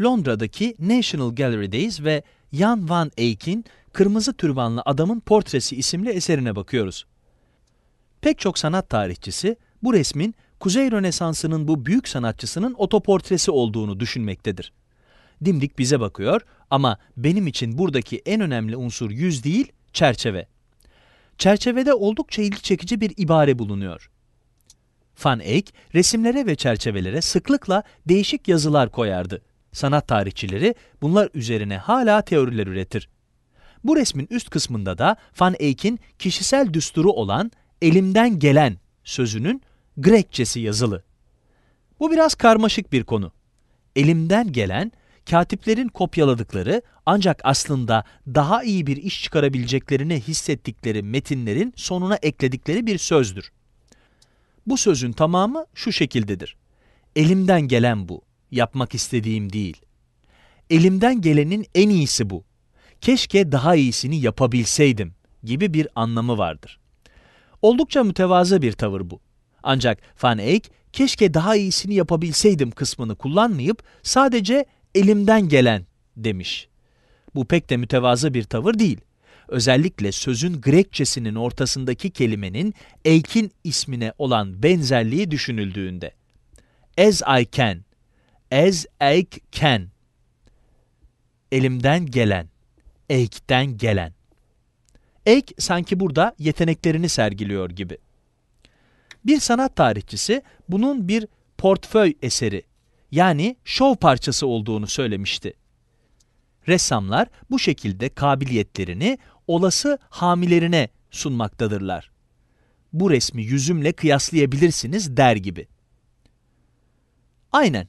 Londra'daki National Gallery'deyiz ve Jan van Eyck'in Kırmızı Türbanlı Adamın Portresi isimli eserine bakıyoruz. Pek çok sanat tarihçisi bu resmin Kuzey Rönesansı'nın bu büyük sanatçısının otoportresi olduğunu düşünmektedir. Dimdik bize bakıyor ama benim için buradaki en önemli unsur yüz değil, çerçeve. Çerçevede oldukça ilgi çekici bir ibare bulunuyor. Van Eyck, resimlere ve çerçevelere sıklıkla değişik yazılar koyardı sanat tarihçileri bunlar üzerine hala teoriler üretir. Bu resmin üst kısmında da Van Eyck'in kişisel düsturu olan elimden gelen sözünün Grekçesi yazılı. Bu biraz karmaşık bir konu. Elimden gelen, katiplerin kopyaladıkları ancak aslında daha iyi bir iş çıkarabileceklerini hissettikleri metinlerin sonuna ekledikleri bir sözdür. Bu sözün tamamı şu şekildedir. Elimden gelen bu yapmak istediğim değil. Elimden gelenin en iyisi bu. Keşke daha iyisini yapabilseydim gibi bir anlamı vardır. Oldukça mütevazı bir tavır bu. Ancak Van Eyck keşke daha iyisini yapabilseydim kısmını kullanmayıp sadece elimden gelen demiş. Bu pek de mütevazı bir tavır değil. Özellikle sözün Grekçesinin ortasındaki kelimenin Eykin ismine olan benzerliği düşünüldüğünde. As I can Ez eyken. Elimden gelen. ekten gelen. Ek sanki burada yeteneklerini sergiliyor gibi. Bir sanat tarihçisi bunun bir portföy eseri yani şov parçası olduğunu söylemişti. Ressamlar bu şekilde kabiliyetlerini olası hamilerine sunmaktadırlar. Bu resmi yüzümle kıyaslayabilirsiniz der gibi. Aynen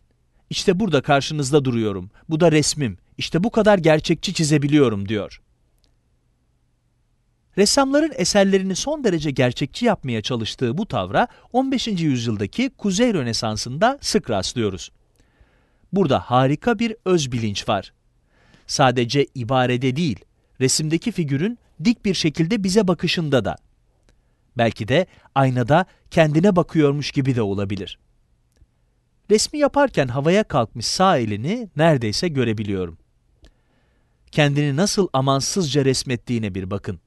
işte burada karşınızda duruyorum. Bu da resmim. İşte bu kadar gerçekçi çizebiliyorum diyor. Ressamların eserlerini son derece gerçekçi yapmaya çalıştığı bu tavra 15. yüzyıldaki Kuzey Rönesansı'nda sık rastlıyoruz. Burada harika bir öz bilinç var. Sadece ibarede değil, resimdeki figürün dik bir şekilde bize bakışında da. Belki de aynada kendine bakıyormuş gibi de olabilir. Resmi yaparken havaya kalkmış sağ elini neredeyse görebiliyorum. Kendini nasıl amansızca resmettiğine bir bakın.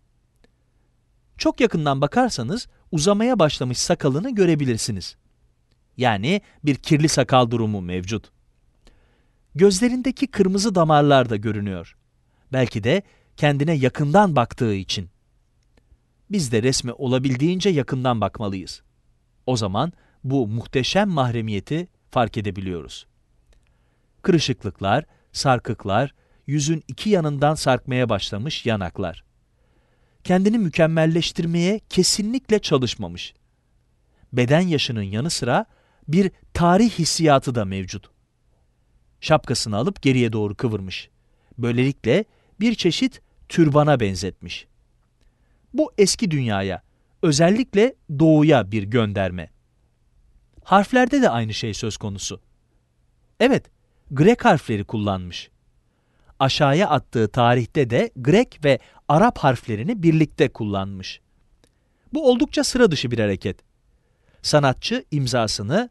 Çok yakından bakarsanız uzamaya başlamış sakalını görebilirsiniz. Yani bir kirli sakal durumu mevcut. Gözlerindeki kırmızı damarlar da görünüyor. Belki de kendine yakından baktığı için. Biz de resme olabildiğince yakından bakmalıyız. O zaman bu muhteşem mahremiyeti fark edebiliyoruz. Kırışıklıklar, sarkıklar, yüzün iki yanından sarkmaya başlamış yanaklar. Kendini mükemmelleştirmeye kesinlikle çalışmamış. Beden yaşının yanı sıra bir tarih hissiyatı da mevcut. Şapkasını alıp geriye doğru kıvırmış. Böylelikle bir çeşit türbana benzetmiş. Bu eski dünyaya, özellikle doğuya bir gönderme. Harflerde de aynı şey söz konusu. Evet, Grek harfleri kullanmış. Aşağıya attığı tarihte de Grek ve Arap harflerini birlikte kullanmış. Bu oldukça sıra dışı bir hareket. Sanatçı imzasını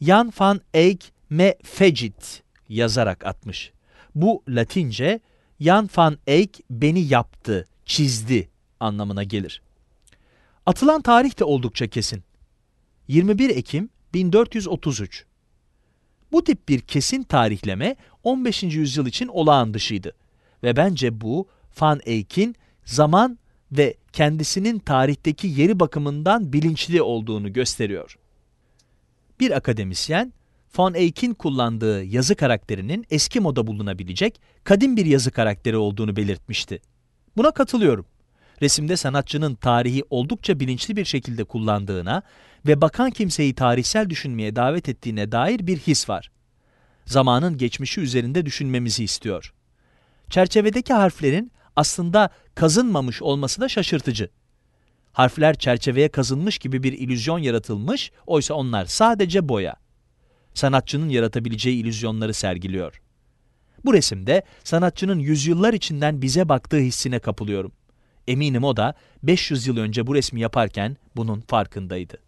Jan van Eyck me fecit yazarak atmış. Bu Latince Jan van Eyck beni yaptı, çizdi anlamına gelir. Atılan tarih de oldukça kesin. 21 Ekim 1433 Bu tip bir kesin tarihleme 15. yüzyıl için olağan dışıydı ve bence bu Van Eyck'in zaman ve kendisinin tarihteki yeri bakımından bilinçli olduğunu gösteriyor. Bir akademisyen, Van Eyck'in kullandığı yazı karakterinin eski moda bulunabilecek kadim bir yazı karakteri olduğunu belirtmişti. Buna katılıyorum. Resimde sanatçının tarihi oldukça bilinçli bir şekilde kullandığına ve bakan kimseyi tarihsel düşünmeye davet ettiğine dair bir his var. Zamanın geçmişi üzerinde düşünmemizi istiyor. Çerçevedeki harflerin aslında kazınmamış olması da şaşırtıcı. Harfler çerçeveye kazınmış gibi bir ilüzyon yaratılmış, oysa onlar sadece boya. Sanatçının yaratabileceği ilüzyonları sergiliyor. Bu resimde sanatçının yüzyıllar içinden bize baktığı hissine kapılıyorum. Eminim o da 500 yıl önce bu resmi yaparken bunun farkındaydı.